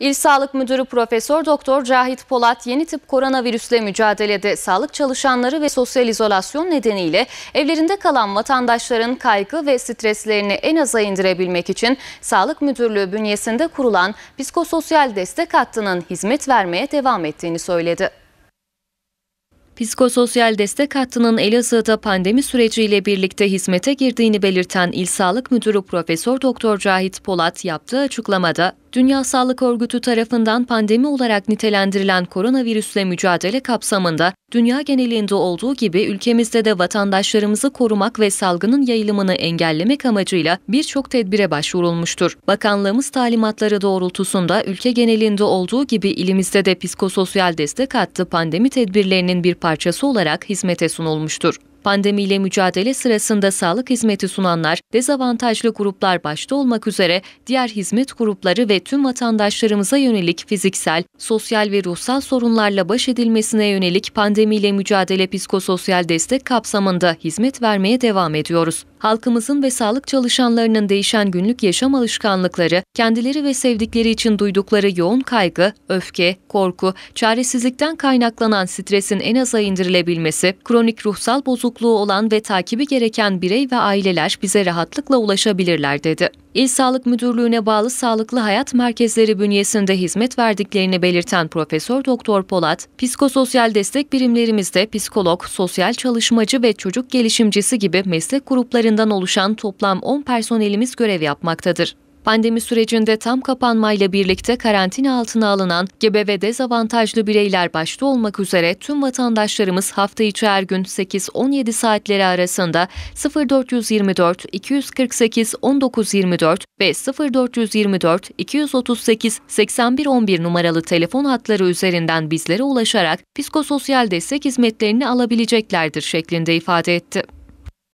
İl Sağlık Müdürü Profesör Doktor Cahit Polat yeni tip koronavirüsle mücadelede sağlık çalışanları ve sosyal izolasyon nedeniyle evlerinde kalan vatandaşların kaygı ve streslerini en aza indirebilmek için Sağlık Müdürlüğü bünyesinde kurulan psikososyal destek hattının hizmet vermeye devam ettiğini söyledi. Psikososyal destek hattının Elazığ'da pandemi süreciyle birlikte hizmete girdiğini belirten İl Sağlık Müdürü Profesör Doktor Cahit Polat yaptığı açıklamada Dünya Sağlık Örgütü tarafından pandemi olarak nitelendirilen koronavirüsle mücadele kapsamında dünya genelinde olduğu gibi ülkemizde de vatandaşlarımızı korumak ve salgının yayılımını engellemek amacıyla birçok tedbire başvurulmuştur. Bakanlığımız talimatları doğrultusunda ülke genelinde olduğu gibi ilimizde de psikososyal destek hattı pandemi tedbirlerinin bir parçası olarak hizmete sunulmuştur. Pandemiyle mücadele sırasında sağlık hizmeti sunanlar, dezavantajlı gruplar başta olmak üzere diğer hizmet grupları ve tüm vatandaşlarımıza yönelik fiziksel, sosyal ve ruhsal sorunlarla baş edilmesine yönelik pandemiyle mücadele psikososyal destek kapsamında hizmet vermeye devam ediyoruz. Halkımızın ve sağlık çalışanlarının değişen günlük yaşam alışkanlıkları, kendileri ve sevdikleri için duydukları yoğun kaygı, öfke, korku, çaresizlikten kaynaklanan stresin en aza indirilebilmesi, kronik ruhsal bozukluklar, bozukluğu olan ve takibi gereken birey ve aileler bize rahatlıkla ulaşabilirler dedi. İl Sağlık Müdürlüğü'ne bağlı Sağlıklı Hayat Merkezleri bünyesinde hizmet verdiklerini belirten Profesör Doktor Polat, psikososyal destek birimlerimizde psikolog, sosyal çalışmacı ve çocuk gelişimcisi gibi meslek gruplarından oluşan toplam 10 personelimiz görev yapmaktadır. Pandemi sürecinde tam kapanmayla birlikte karantina altına alınan gebe ve dezavantajlı bireyler başta olmak üzere tüm vatandaşlarımız hafta içi her gün 8-17 saatleri arasında 0424 248 1924 ve 0424 238 8111 numaralı telefon hatları üzerinden bizlere ulaşarak psikososyal destek hizmetlerini alabileceklerdir şeklinde ifade etti.